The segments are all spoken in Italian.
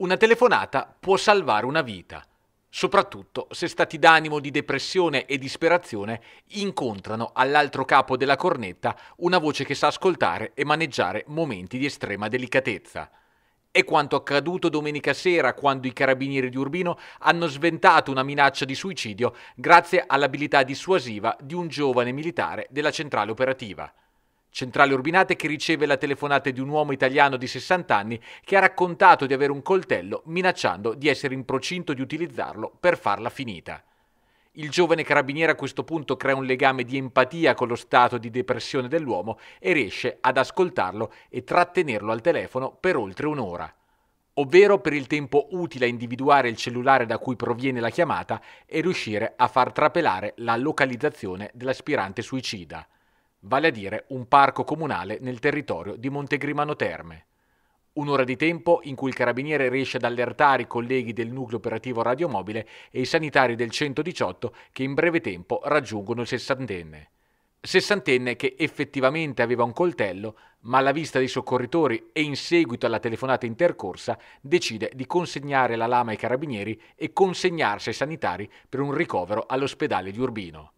Una telefonata può salvare una vita, soprattutto se stati d'animo di depressione e disperazione incontrano all'altro capo della cornetta una voce che sa ascoltare e maneggiare momenti di estrema delicatezza. È quanto accaduto domenica sera quando i carabinieri di Urbino hanno sventato una minaccia di suicidio grazie all'abilità dissuasiva di un giovane militare della centrale operativa. Centrale Urbinate che riceve la telefonata di un uomo italiano di 60 anni che ha raccontato di avere un coltello minacciando di essere in procinto di utilizzarlo per farla finita. Il giovane carabiniere a questo punto crea un legame di empatia con lo stato di depressione dell'uomo e riesce ad ascoltarlo e trattenerlo al telefono per oltre un'ora, ovvero per il tempo utile a individuare il cellulare da cui proviene la chiamata e riuscire a far trapelare la localizzazione dell'aspirante suicida vale a dire un parco comunale nel territorio di Montegrimano Terme. Un'ora di tempo in cui il carabiniere riesce ad allertare i colleghi del nucleo operativo radiomobile e i sanitari del 118 che in breve tempo raggiungono il sessantenne. Sessantenne che effettivamente aveva un coltello, ma alla vista dei soccorritori e in seguito alla telefonata intercorsa decide di consegnare la lama ai carabinieri e consegnarsi ai sanitari per un ricovero all'ospedale di Urbino.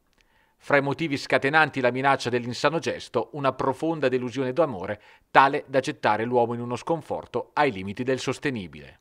Fra i motivi scatenanti la minaccia dell'insano gesto, una profonda delusione d'amore, tale da gettare l'uomo in uno sconforto ai limiti del sostenibile.